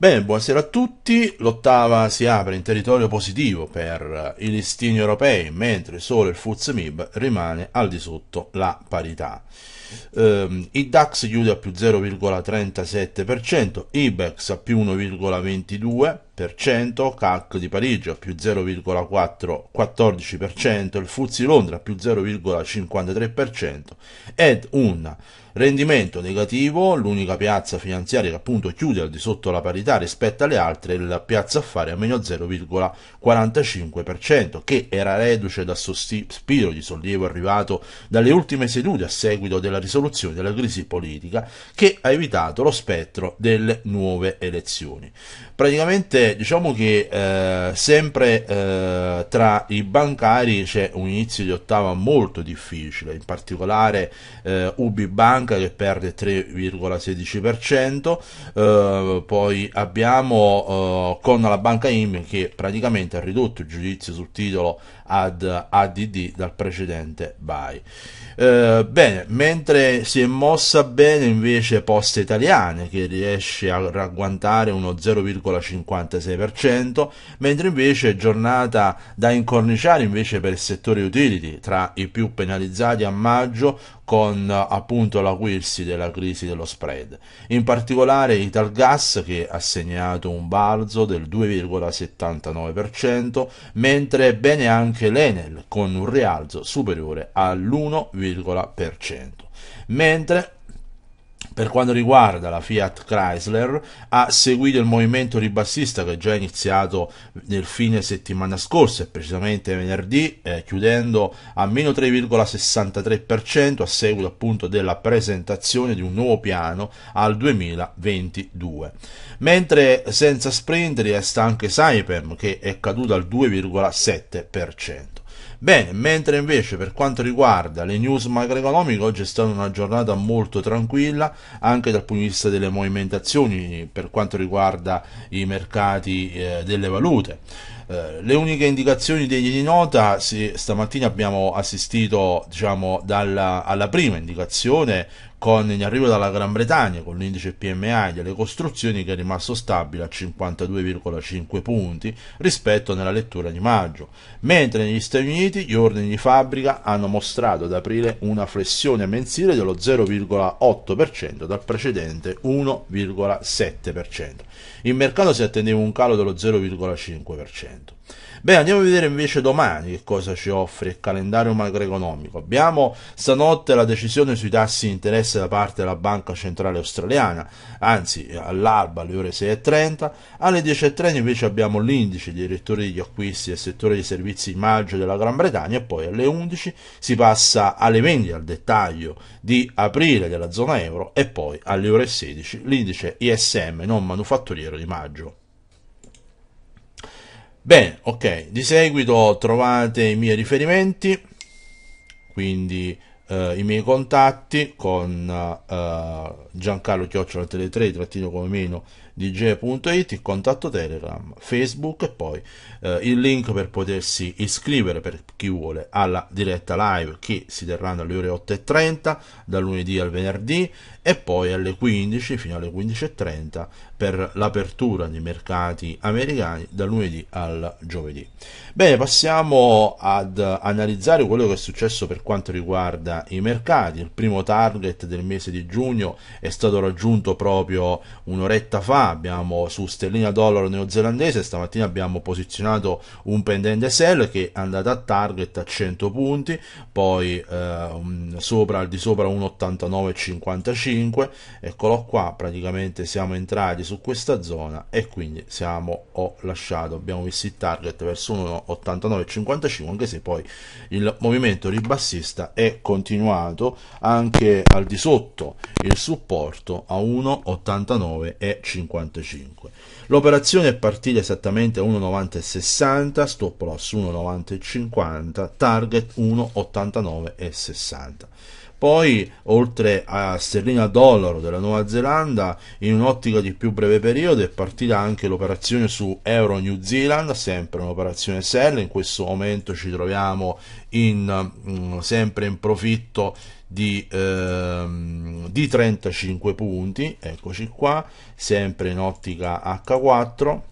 Bene, buonasera a tutti. L'ottava si apre in territorio positivo per i listini europei, mentre solo il FTSE MIB rimane al di sotto la parità. Um, ehm, il DAX chiude a più 0,37%, IBEX a più 1,22%, CAC di Parigi a più 0,14%, il FUZ di Londra a più 0,53% ed un Rendimento negativo, l'unica piazza finanziaria che appunto chiude al di sotto la parità rispetto alle altre è la piazza affari a meno 0,45%, che era reduce dal sospiro di sollievo arrivato dalle ultime sedute a seguito della risoluzione della crisi politica che ha evitato lo spettro delle nuove elezioni. Praticamente diciamo che eh, sempre eh, tra i bancari c'è un inizio di ottava molto difficile, in particolare eh, Ubi Banca che perde 3,16%, eh, poi abbiamo eh, con la Banca IM che praticamente ha ridotto il giudizio sul titolo ad ADD dal precedente buy. Eh, bene, mentre si è mossa bene invece Poste Italiane che riesce a ragguantare uno 0,56%, mentre invece giornata da incorniciare invece per il settore utility tra i più penalizzati a maggio con appunto la all'acuirsi della crisi dello spread, in particolare Italgas che ha segnato un balzo del 2,79%, mentre bene anche l'Enel con un rialzo superiore all'1,1%. Mentre per quanto riguarda la Fiat Chrysler, ha seguito il movimento ribassista che è già iniziato nel fine settimana scorsa, precisamente venerdì, eh, chiudendo a meno 3,63% a seguito appunto della presentazione di un nuovo piano al 2022. Mentre senza sprint resta anche Saipem che è caduta al 2,7%. Bene, mentre invece per quanto riguarda le news macroeconomiche, oggi è stata una giornata molto tranquilla anche dal punto di vista delle movimentazioni per quanto riguarda i mercati eh, delle valute. Eh, le uniche indicazioni degli di nota, sì, stamattina abbiamo assistito diciamo, dalla, alla prima indicazione con in arrivo dalla Gran Bretagna con l'indice PMI delle costruzioni che è rimasto stabile a 52,5 punti rispetto nella lettura di maggio, mentre negli Stati Uniti gli ordini di fabbrica hanno mostrato ad aprile una flessione mensile dello 0,8% dal precedente 1,7%. Il mercato si attendeva un calo dello 0,5%. Beh, andiamo a vedere invece domani che cosa ci offre il calendario macroeconomico. Abbiamo stanotte la decisione sui tassi di interesse da parte della Banca Centrale Australiana, anzi all'alba alle ore 6.30, alle 10.30 invece abbiamo l'indice dei rettori degli acquisti del settore dei servizi di maggio della Gran Bretagna e poi alle 11 si passa alle vendite al dettaglio di aprile della zona euro e poi alle ore 16 l'indice ISM non manufatturiero di maggio. Bene, ok, di seguito trovate i miei riferimenti, quindi eh, i miei contatti con eh, Giancarlo Chiocciola Tele3, trattino come meno dj.it, il contatto Telegram, Facebook e poi eh, il link per potersi iscrivere per chi vuole alla diretta live che si terranno alle ore 8.30 dal lunedì al venerdì e poi alle 15 fino alle 15.30 per l'apertura dei mercati americani da lunedì al giovedì. Bene, passiamo ad analizzare quello che è successo per quanto riguarda i mercati. Il primo target del mese di giugno è stato raggiunto proprio un'oretta fa, abbiamo su sterlina dollaro neozelandese, stamattina abbiamo posizionato un pendente sell che è andato a target a 100 punti, poi eh, sopra, al di sopra 1,89,55 5 eccolo qua praticamente siamo entrati su questa zona e quindi siamo ho lasciato abbiamo visto il target verso 1,89,55 anche se poi il movimento ribassista è continuato anche al di sotto il supporto a 1,89,55 l'operazione è partita esattamente a 1,90,60 stop loss 1,90,50 target 1,89,60 poi, oltre a sterlina dollaro della Nuova Zelanda, in un'ottica di più breve periodo è partita anche l'operazione su Euro New Zealand, sempre un'operazione sell, in questo momento ci troviamo in, mm, sempre in profitto di, ehm, di 35 punti, eccoci qua, sempre in ottica H4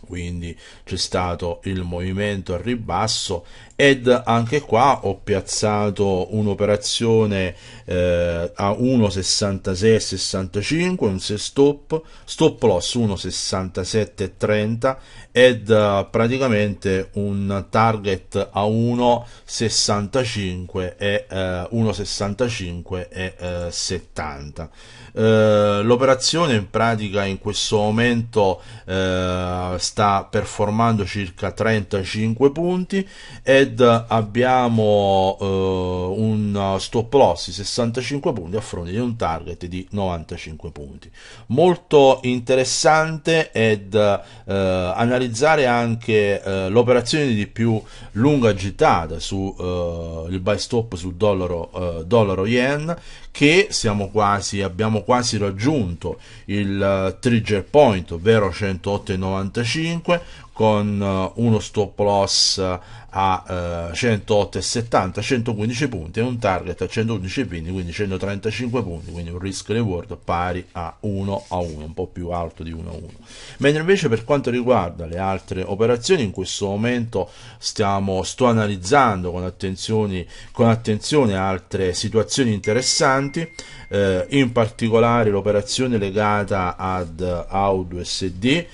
quindi c'è stato il movimento al ribasso ed anche qua ho piazzato un'operazione eh, a 1,6665, un se stop stop loss 1,6730 ed eh, praticamente un target a 1,65 e eh, 1,65 e 70 eh, eh, l'operazione in pratica in questo momento eh, sta performando circa 35 punti ed Red abbiamo uh, un stop loss di 65 punti a fronte di un target di 95 punti. Molto interessante ed uh, analizzare anche uh, l'operazione di più lunga gittata sul buy stop sul dollaro, dollaro yen che siamo quasi, abbiamo quasi raggiunto il trigger point ovvero 108,95 con eh, uno stop loss eh, a eh, 108,70, 115 punti e un target a 111 pini, quindi 135 punti, quindi un risk reward pari a 1 a 1, un po' più alto di 1 a 1. Mentre invece per quanto riguarda le altre operazioni, in questo momento stiamo, sto analizzando con, con attenzione altre situazioni interessanti, eh, in particolare l'operazione legata ad AUD USD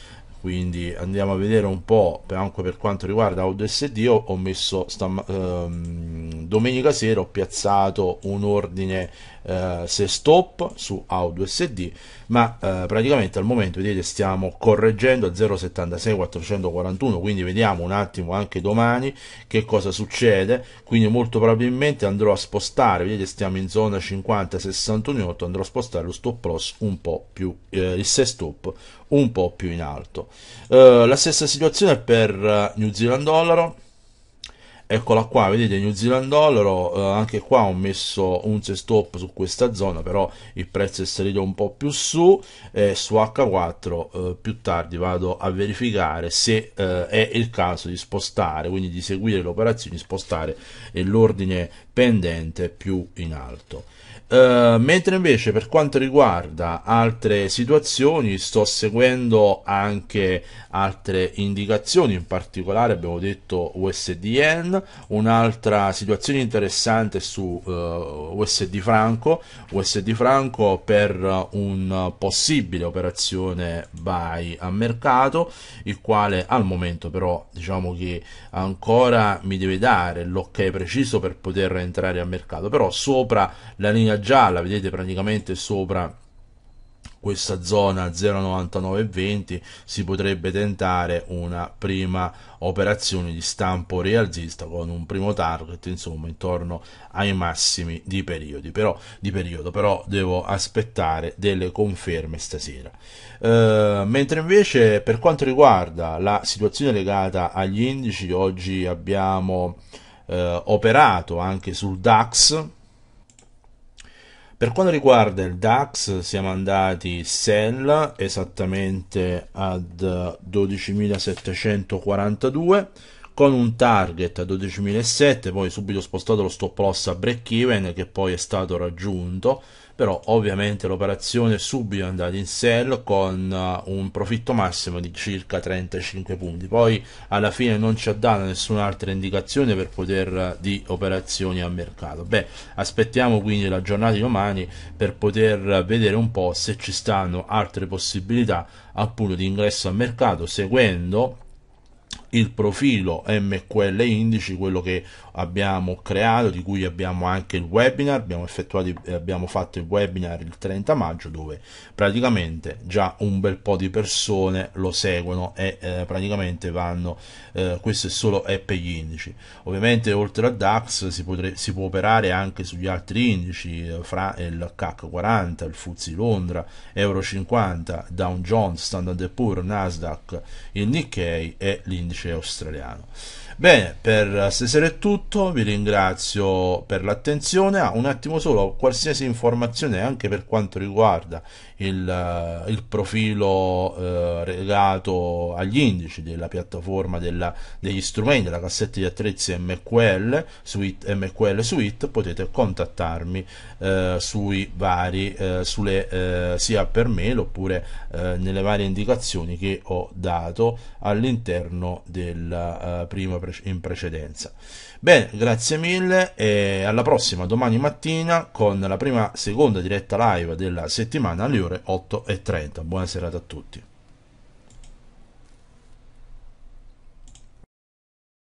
quindi andiamo a vedere un po' anche per quanto riguarda AudioSD ho, ho messo stam- ehm, domenica sera ho piazzato un ordine eh, se stop su audio SD ma eh, praticamente al momento vedete stiamo correggendo a 0,76441, quindi vediamo un attimo anche domani che cosa succede quindi molto probabilmente andrò a spostare vedete stiamo in zona 50 618 andrò a spostare lo stop loss un po' più eh, il se stop un po' più in alto eh, la stessa situazione per eh, New Zealand dollaro eccola qua vedete New Zealand dollaro eh, anche qua ho messo un set stop su questa zona però il prezzo è salito un po' più su eh, su H4 eh, più tardi vado a verificare se eh, è il caso di spostare quindi di seguire le operazioni spostare l'ordine pendente più in alto eh, mentre invece per quanto riguarda altre situazioni sto seguendo anche altre indicazioni in particolare abbiamo detto USDN un'altra situazione interessante su uh, eh, USD franco, USD franco per un possibile operazione buy a mercato, il quale al momento però diciamo che ancora mi deve dare l'ok preciso per poter entrare a mercato, però sopra la linea gialla, vedete praticamente sopra questa zona 0,9920 si potrebbe tentare una prima operazione di stampo rialzista con un primo target insomma intorno ai massimi di, periodi, però, di periodo però devo aspettare delle conferme stasera eh, mentre invece per quanto riguarda la situazione legata agli indici oggi abbiamo eh, operato anche sul DAX per quanto riguarda il DAX siamo andati sell esattamente ad 12.742 con un target a 12.007, poi subito spostato lo stop loss a break even che poi è stato raggiunto, però ovviamente l'operazione è subito andata in sell con eh, un profitto massimo di circa 35 punti, poi alla fine non ci ha dato nessun'altra indicazione per poter eh, di operazioni a mercato. Beh, aspettiamo quindi la giornata di domani per poter vedere un po' se ci stanno altre possibilità appunto di ingresso al mercato seguendo il profilo MQL indici, quello che abbiamo creato, di cui abbiamo anche il webinar, abbiamo, eh, abbiamo fatto il webinar il 30 maggio dove praticamente già un bel po' di persone lo seguono e eh, praticamente vanno, eh, questo è solo è per gli indici. Ovviamente oltre al DAX si, potre, si, può operare anche sugli altri indici, eh, fra il CAC 40, il FUZI Londra, Euro 50, Dow Jones, Standard Poor's, Nasdaq, il Nikkei e l'indice australiano. Bene, per stasera è tutto, vi ringrazio per l'attenzione. Ah, un attimo solo, qualsiasi informazione anche per quanto riguarda il, eh, il profilo eh, legato agli indici della piattaforma della, degli strumenti, della cassetta di attrezzi MQL Suite, MQL Suite potete contattarmi eh, sui vari, eh, sulle, eh, sia per mail oppure eh, nelle varie indicazioni che ho dato all'interno della primo presentazione in precedenza. Bene, grazie mille e alla prossima domani mattina con la prima seconda diretta live della settimana alle ore 8.30. Buona serata a tutti.